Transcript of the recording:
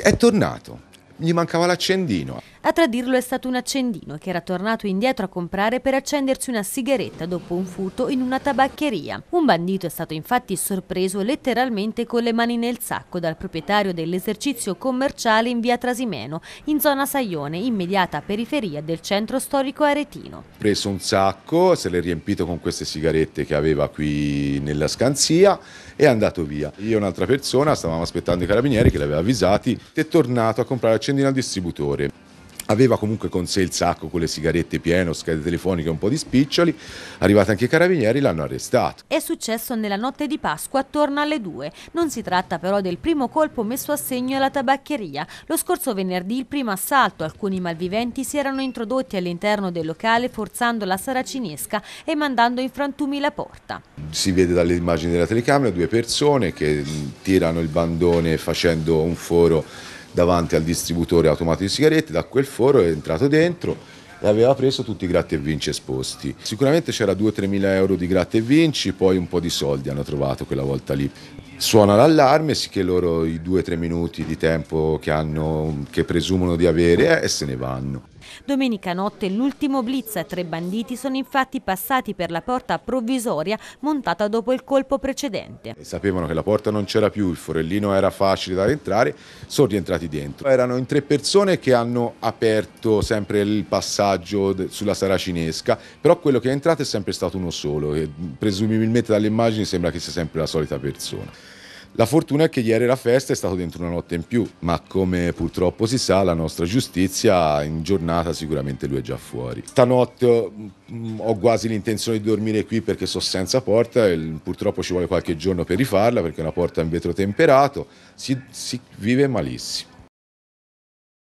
è tornato. Gli mancava l'accendino. A tradirlo è stato un accendino che era tornato indietro a comprare per accendersi una sigaretta dopo un furto in una tabaccheria. Un bandito è stato infatti sorpreso letteralmente con le mani nel sacco dal proprietario dell'esercizio commerciale in via Trasimeno, in zona Saione, immediata periferia del centro storico aretino. Ha preso un sacco, se l'è riempito con queste sigarette che aveva qui nella scanzia è andato via. Io e un'altra persona stavamo aspettando i carabinieri che l'aveva avvisati, è tornato a comprare accendino al distributore. Aveva comunque con sé il sacco con le sigarette pieno, schede telefoniche e un po' di spiccioli. Arrivati anche i carabinieri l'hanno arrestato. È successo nella notte di Pasqua attorno alle 2. Non si tratta però del primo colpo messo a segno alla tabaccheria. Lo scorso venerdì il primo assalto. Alcuni malviventi si erano introdotti all'interno del locale forzando la saracinesca e mandando in frantumi la porta. Si vede dalle immagini della telecamera due persone che tirano il bandone facendo un foro davanti al distributore automatico di sigarette, da quel foro è entrato dentro e aveva preso tutti i gratta e vinci esposti. Sicuramente c'era 2-3 mila euro di gratta e vinci, poi un po' di soldi hanno trovato quella volta lì suona l'allarme, sì che loro i due o tre minuti di tempo che, hanno, che presumono di avere eh, e se ne vanno. Domenica notte l'ultimo blitz, a tre banditi sono infatti passati per la porta provvisoria montata dopo il colpo precedente. sapevano che la porta non c'era più, il forellino era facile da entrare, sono rientrati dentro. Erano in tre persone che hanno aperto sempre il passaggio sulla saracinesca, però quello che è entrato è sempre stato uno solo e presumibilmente dalle immagini sembra che sia sempre la solita persona. La fortuna è che ieri la festa è stata dentro una notte in più, ma come purtroppo si sa la nostra giustizia in giornata sicuramente lui è già fuori. Stanotte mm, ho quasi l'intenzione di dormire qui perché sono senza porta e purtroppo ci vuole qualche giorno per rifarla perché è una porta in vetro temperato, si, si vive malissimo.